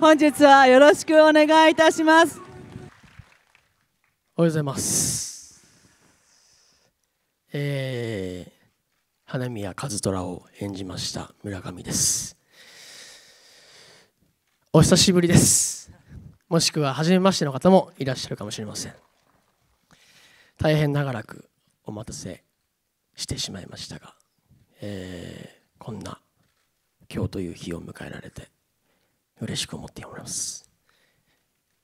本日はよろしくお願いいたしますおはようございますえー、花宮和虎を演じました村上ですお久しぶりですもしくは初めましての方もいらっしゃるかもしれません大変長らくお待たせしてしまいましたが、えー、こんな今日という日を迎えられて嬉しく思っております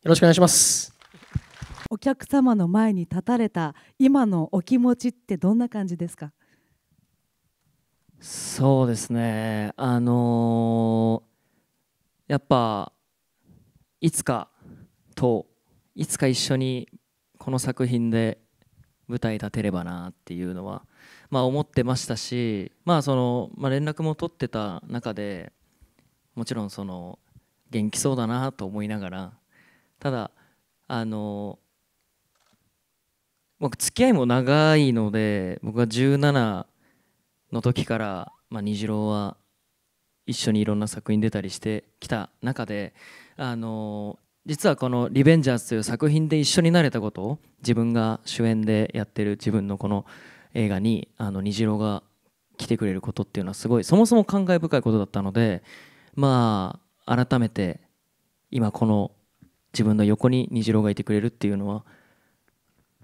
よろしくお願いしますお客様の前に立たれた今のお気持ちってどんな感じですかそうですねあのー、やっぱいつかといつか一緒にこの作品で舞台立てればなっていうのは、まあ、思ってましたし、まあそのまあ、連絡も取ってた中でもちろんその元気そうだなと思いながらただあの僕付き合いも長いので僕が17の時から、まあ、虹郎は一緒にいろんな作品出たりしてきた中であの実はこの「リベンジャーズ」という作品で一緒になれたことを自分が主演でやってる自分のこの映画にあの虹郎が来てくれることっていうのはすごいそもそも感慨深いことだったのでまあ改めて今この自分の横に虹郎がいてくれるっていうのは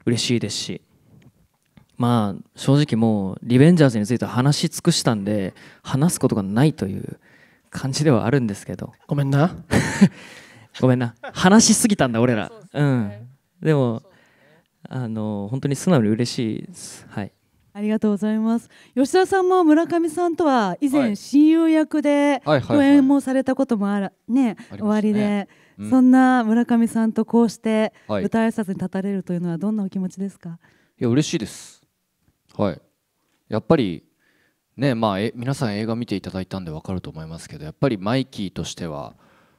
嬉しいですしまあ正直もうリベンジャーズについては話し尽くしたんで話すことがないという感じではあるんですけどごめんな ごめんな話しすぎたんだ俺らう,、んでもあの本当に素直に嬉しいですはいありがとうございます吉田さんも村上さんとは以前親友役で共演もされたこともあるね終わりで、うん、そんな村上さんとこうして舞台挨拶に立たれるというのはどんなお気持ちですか、いや嬉しいです。はい。やっぱりねまあえ皆さん映画見ていただいたんでわかると思いますけど、やっぱりマイキーとしては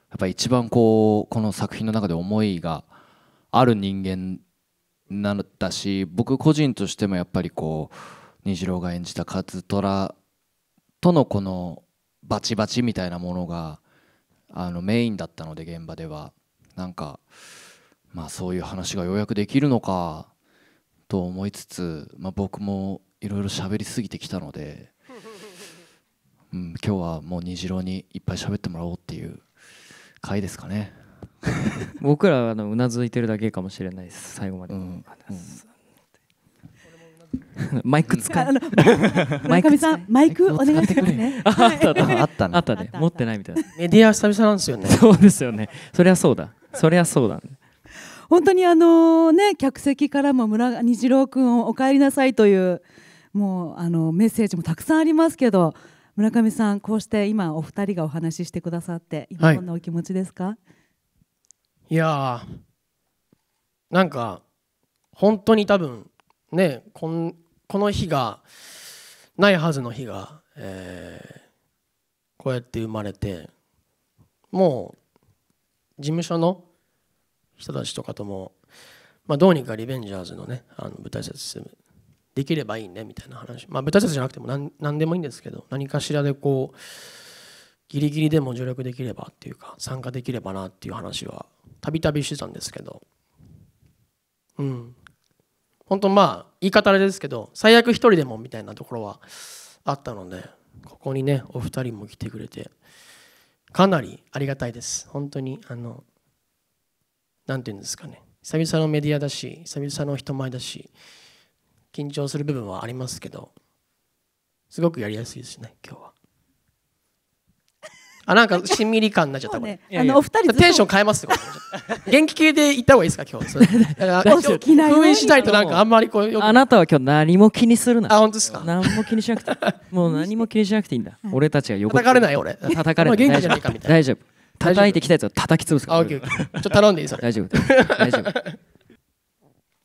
やっぱ一番こうこの作品の中で思いがある人間なったし僕個人としてもやっぱりこう虹郎が演じたカズトラとのこのバチバチみたいなものがあのメインだったので現場ではなんかまあそういう話がようやくできるのかと思いつつ、まあ、僕もいろいろ喋りすぎてきたので、うん、今日はもう虹郎にいっぱい喋ってもらおうっていう回ですかね。僕らはうなずいてるだけかもしれないです最後まで、うん、マイク使う村上さんマイクお願いしますねあったあったあったね持ってないみたいなメディア久々なんですよねそうですよねそりゃそうだそりゃそうだ、ね、本当にあのね客席からも村虹郎君をお帰りなさいというもうあのメッセージもたくさんありますけど村上さんこうして今お二人がお話ししてくださって今こんなお気持ちですか、はいいやーなんか本当に多分ねこんこの日がないはずの日が、えー、こうやって生まれてもう事務所の人たちとかとも、まあ、どうにかリベンジャーズのねあの舞台説できればいいねみたいな話、まあ、舞台説じゃなくても何何でもいいんですけど何かしらでこうギリギリでも助力できればっていうか参加できればなっていう話はたびたびしてたんですけどうん本当まあ言い方あれですけど最悪一人でもみたいなところはあったのでここにねお二人も来てくれてかなりありがたいです本当にあの何て言うんですかね久々のメディアだし久々の人前だし緊張する部分はありますけどすごくやりやすいですね今日は。あなんかしんみり感になっちゃった、ね、あのお二人テンション変えます元気系でいった方がいいですか今日だから封印しないとなんかあんまりこうあなたは今日何も気にするなあ本当ですか何も気にしなくて もう何も気にしなくていいんだ俺たちが横叩かれない俺叩かれない元気じゃないかみたいな大丈夫叩いてきたやつを叩き潰すからちょっと頼んでいいそれ大丈夫大丈夫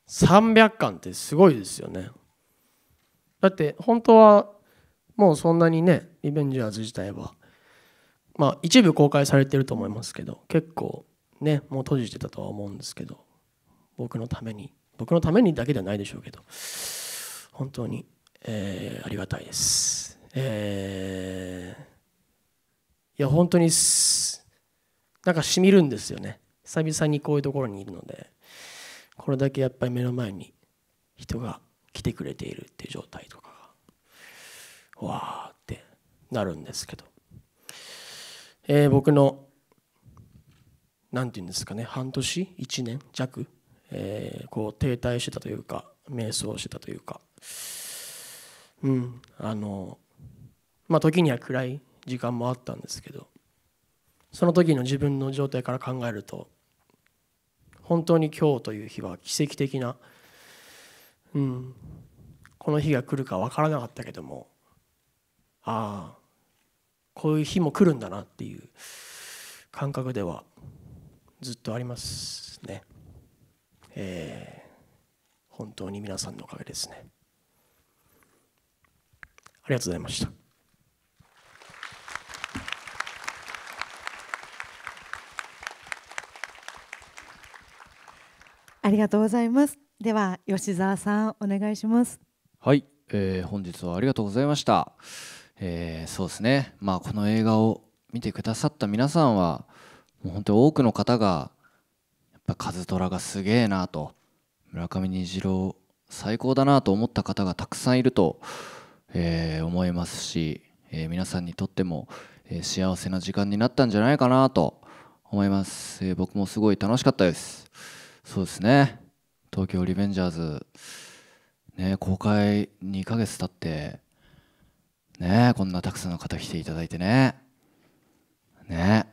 300巻 ってすごいですよねだって本当はもうそんなにねリベンジャーズ自体はまあ一部公開されてると思いますけど結構ねもう閉じてたとは思うんですけど僕のために僕のためにだけではないでしょうけど本当に、えー、ありがたいです。えー、いや本当になんかしみるんですよね久々にこういうところにいるのでこれだけやっぱり目の前に人が来てくれているっていう状態とかがわーってなるんですけどえー、僕の何て言うんですかね半年1年弱、えー、こう停滞してたというか瞑想してたというかうんあのまあ時には暗い時間もあったんですけどその時の自分の状態から考えると本当に今日という日は奇跡的な、うん、この日が来るか分からなかったけどもああこういう日も来るんだなっていう感覚ではずっとありますね。えー、本当に皆さんのおかげですね。ありがとうございました。ありがとうございます。では吉澤さんお願いします。はい、えー、本日はありがとうございました。えー、そうですね、まあ、この映画を見てくださった皆さんはもう本当に多くの方がやっぱカズトラがすげえなと村上虹郎最高だなと思った方がたくさんいると、えー、思いますし、えー、皆さんにとっても、え幸せな時間になったんじゃないかなと思います、え僕もすごい楽しかったですそうですね東京リベンジャーズね公開2ヶ月経ってねこんなたくさんの方来ていただいてねね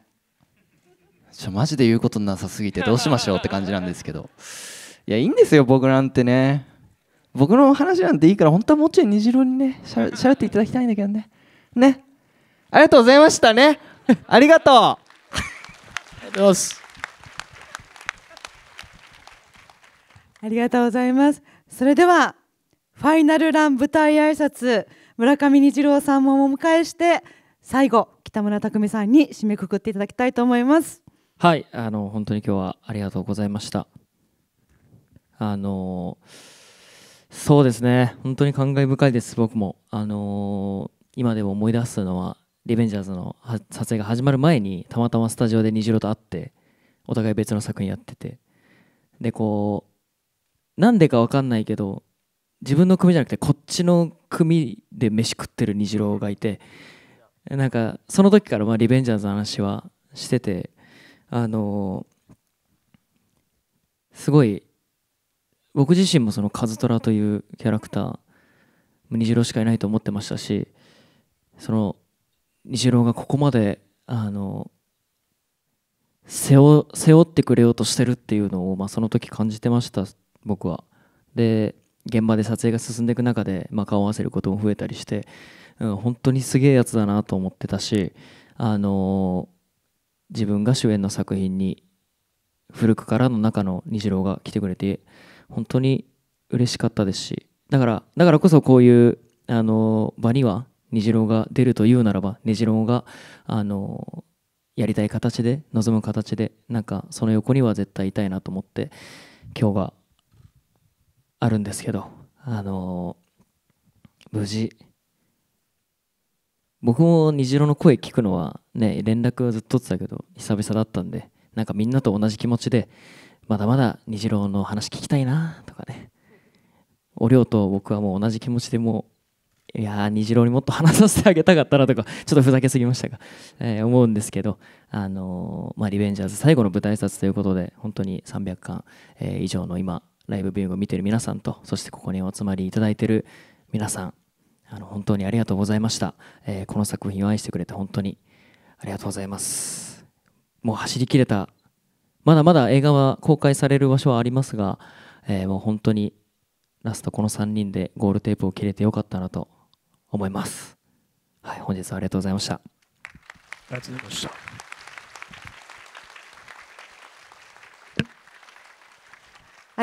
ちょマジで言うことなさすぎてどうしましょうって感じなんですけどいやいいんですよ僕なんてね僕の話なんていいから本当はもうちょい虹色にねしゃべっていただきたいんだけどねねありがとうございましたねありがとうありがとうございますありがとうございますそれではファイナルラン舞台挨拶村上虹郎さんもお迎えして最後北村匠海さんに締めくくっていただきたいと思いますはいあの本当に今日はありがとうございましたあのそうですね本当に感慨深いです僕もあの今でも思い出すのはリベンジャーズの撮影が始まる前にたまたまスタジオで虹郎と会ってお互い別の作品やっててでこうなんでか分かんないけど自分の組じゃなくてこっちの組で飯食ってる虹郎がいてなんかその時からまあリベンジャーズの話はしててあのすごい僕自身もそのカズトラというキャラクター虹郎しかいないと思ってましたしその虹郎がここまであの背負背負ってくれようとしてるっていうのを、まあ、その時感じてました僕は。で現場で撮影が進んでいく中で、まあ、顔を合わせることも増えたりして、うん、本当にすげえやつだなと思ってたし、あのー、自分が主演の作品に古くからの中の虹郎が来てくれて本当に嬉しかったですしだからだからこそこういう、あのー、場には虹郎が出るというならば虹郎が、あのー、やりたい形で望む形でなんかその横には絶対いたいなと思って今日があるんですけど、あのー、無事、僕も虹色の声聞くのはね、連絡はずっと取ってたけど、久々だったんで、なんかみんなと同じ気持ちで、まだまだ虹郎の話聞きたいなとかね、お寮と僕はもう同じ気持ちでもう、いやー、虹郎にもっと話させてあげたかったなとか、ちょっとふざけすぎましたが、えー、思うんですけど、あのー、まあ、リベンジャーズ最後の舞台挨拶ということで、本当に300巻、えー、以上の今、ライブビューイングを見てる皆さんと、そしてここにお集まりいただいている皆さん、あの本当にありがとうございました、えー、この作品を愛してくれて本当にありがとうございます。もう走り切れた、まだまだ映画は公開される場所はありますが、えー、もう本当にラストこの3人でゴールテープを切れてよかったなと思います。はい、本日はありがとうございました。ありがとうございました。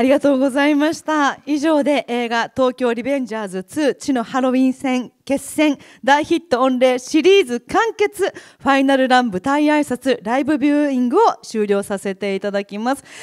ありがとうございました。以上で映画東京リベンジャーズ2地のハロウィン戦決戦大ヒット御礼シリーズ完結ファイナルラン舞台挨拶ライブビューイングを終了させていただきます。